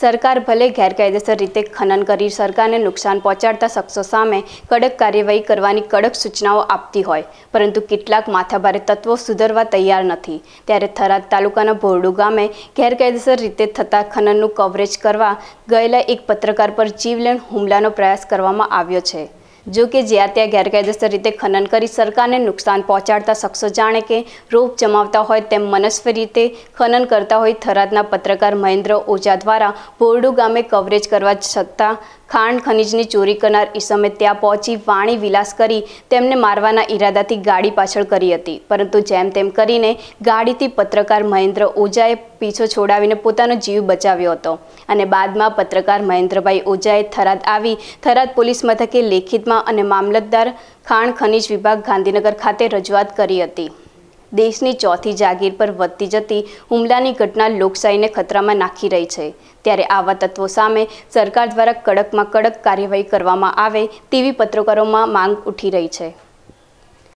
સરકાર ભલે ગેરકાયદેસર રીતે ખનન કરી સરકારને નુકસાન પહોંચાડતા શખ્સો સામે કડક કાર્યવાહી કરવાની કડક સૂચનાઓ આપતી હોય પરંતુ કેટલાક માથાભારે તત્વો સુધરવા તૈયાર નથી ત્યારે થરાદ તાલુકાના ભોરડુ ગામે ગેરકાયદેસર રીતે થતા ખનનનું કવરેજ કરવા ગયેલા એક પત્રકાર પર જીવલેણ હુમલાનો પ્રયાસ કરવામાં આવ્યો છે જો કે જ્યાં ત્યાં ગેરકાયદેસર રીતે ખનન કરી સરકારને નુકસાન પહોંચાડતા શખ્સો જાણે કે રોપ જમાવતા હોય તેમ મનસ્વી રીતે ખનન કરતા હોય થરાદના પત્રકાર મહેન્દ્ર ઓઝા દ્વારા બોરડુ ગામે કવરેજ કરવા છતાં ખાંડ ખનીજની ચોરી કરનાર ઈસમે ત્યાં પહોંચી વાણી વિલાસ કરી તેમને મારવાના ઈરાદાથી ગાડી પાછળ કરી હતી પરંતુ જેમ તેમ કરીને ગાડીથી પત્રકાર મહેન્દ્ર ઓઝાએ પીછો છોડાવીને પોતાનો જીવ બચાવ્યો હતો અને બાદમાં પત્રકાર મહેન્દ્રભાઈ ઓજાએ થરાદ આવી થરાદ પોલીસ મથકે લેખિતમાં અને મામલતદાર ખાણ ખનીજ વિભાગ ગાંધીનગર ખાતે રજૂઆત કરી હતી દેશની ચોથી જાગીર પર વધતી જતી હુમલાની ઘટના લોકશાહીને ખતરામાં નાખી રહી છે ત્યારે આવા તત્વો સામે સરકાર દ્વારા કડકમાં કડક કાર્યવાહી કરવામાં આવે તેવી પત્રકારોમાં માંગ ઉઠી રહી છે